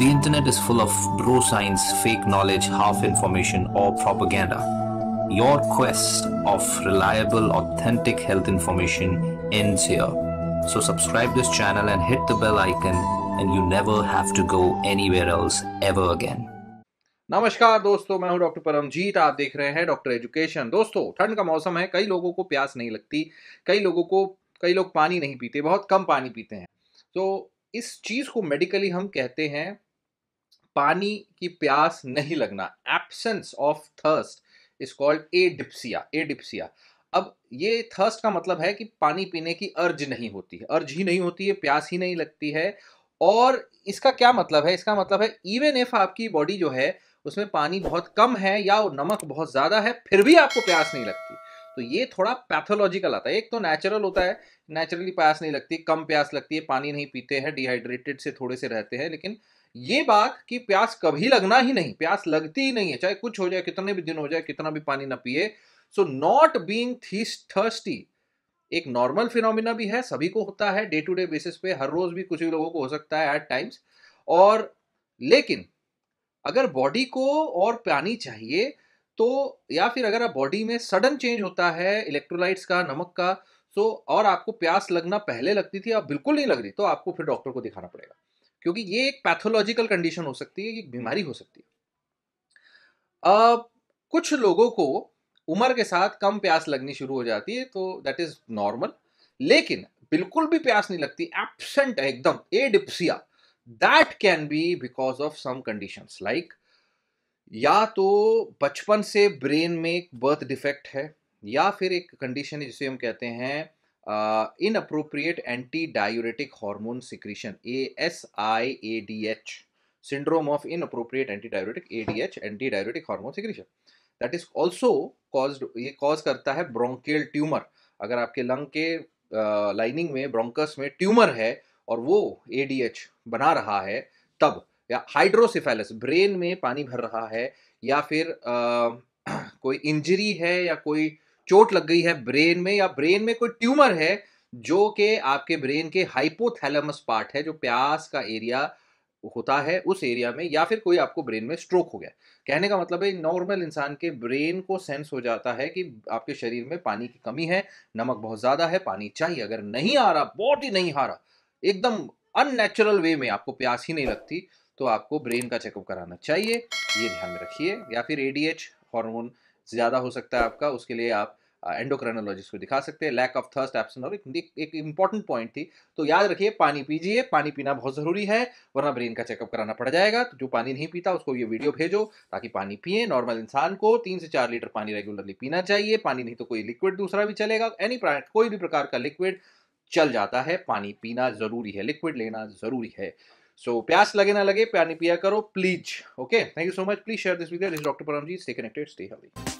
The internet is full of bro science, fake knowledge, half information, or propaganda. Your quest of reliable, authentic health information ends here. So, subscribe this channel and hit the bell icon, and you never have to go anywhere else ever again. नमस्कार दोस्तों मैं हूं doctor Paramjit आप देख रहे हैं doctor education दोस्तों ठंड का मौसम है कई लोगों को प्यास नहीं लगती कई लोगों को कई लोग पानी नहीं पीते बहुत कम पानी पीते हैं तो इस चीज़ को मेडिकली हम कहते हैं पानी की प्यास नहीं लगना absence of thirst is called adipsia adipsia अब ये थर्स्ट का मतलब है कि पानी पीने की अर्ज नहीं होती है अर्ज ही नहीं होती है प्यास ही नहीं लगती है और इसका क्या मतलब है इसका मतलब है इवन इफ आपकी बॉडी जो है उसमें पानी बहुत कम है या नमक बहुत ज़्यादा है फिर भी आपको प्यास नहीं लगती तो ये थोड़ा पैथोलॉजिकल आता है एक तो नेचुरल होता है नेचुरली प्यास नहीं लगती कम प्यास लगती है पानी नहीं पीते हैं डिहाइड्रेटेड से थोड़े से रहते हैं लेकिन ये बात कि प्यास कभी लगना ही नहीं प्यास लगती ही नहीं है चाहे कुछ हो जाए कितने भी दिन हो जाए कितना भी पानी ना पिए सो नॉट बींग थर्स्टी एक नॉर्मल फिनोमिना भी है सभी को होता है डे टू डे बेसिस पे हर रोज भी कुछ भी लोगों को हो सकता है एट टाइम्स और लेकिन अगर बॉडी को और पानी चाहिए तो या फिर अगर आप बॉडी में सडन चेंज होता है इलेक्ट्रोलाइट्स का नमक का सो तो और आपको प्यास लगना पहले लगती थी आप बिल्कुल नहीं लग रही तो आपको फिर डॉक्टर को दिखाना पड़ेगा क्योंकि ये एक पैथोलॉजिकल कंडीशन हो सकती है एक बीमारी हो सकती है अब कुछ लोगों को उम्र के साथ कम प्यास लगनी शुरू हो जाती है तो दैट इज नॉर्मल लेकिन बिल्कुल भी प्यास नहीं लगती एबसेंट है एकदम adipsia that can be because of some conditions like या तो बचपन से ब्रेन में एक बर्थ डिफेक्ट है या फिर एक कंडीशन है जिसे हम कहते हैं inappropriate anti diuretic hormone secretion a S I A D H syndrome of inappropriate anti diuretic A D H anti diuretic hormone secretion that is also cause ये कॉज करता है ब्रोंकेल tumour अगर आपके lung के lining में bronchus में tumour है और वो ए डी एच बना रहा है तब या हाइड्रोसिफेलस ब्रेन में पानी भर रहा है या फिर आ, कोई इंजरी है या कोई चोट लग गई है ब्रेन में या ब्रेन में कोई ट्यूमर है जो कि आपके ब्रेन के हाइपोथैलेमस पार्ट है जो प्यास का एरिया होता है उस एरिया में या फिर कोई आपको ब्रेन में स्ट्रोक हो गया कहने का मतलब है नॉर्मल इंसान के ब्रेन को सेंस हो जाता है कि आपके शरीर में पानी की कमी है नमक बहुत ज़्यादा है पानी चाहिए अगर नहीं आ रहा बहुत ही नहीं आ रहा एकदम अननेचुरल वे में आपको प्यास ही नहीं लगती तो आपको ब्रेन का चेकअप कराना चाहिए ये ध्यान में रखिए या फिर एडीएच हार्मोन ज़्यादा हो सकता है आपका उसके लिए आप एंडोक्रेनोलॉजिस्ट को दिखा सकते हैं लैक ऑफ थर्स्ट एप्सन और एक इंपॉर्टेंट पॉइंट थी तो याद रखिए पानी पीजिए पानी पीना बहुत ज़रूरी है वरना ब्रेन का चेकअप कराना पड़ जाएगा तो जो पानी नहीं पीता उसको ये वीडियो भेजो ताकि पानी पिए नॉर्मल इंसान को तीन से चार लीटर पानी रेगुलरली पीना चाहिए पानी नहीं तो कोई लिक्विड दूसरा भी चलेगा एनी कोई भी प्रकार का लिक्विड चल जाता है पानी पीना ज़रूरी है लिक्विड लेना ज़रूरी है सो so, प्यास लगे ना लगे पानी पिया करो please okay thank you so much please share this video this doctor Param ji stay connected stay healthy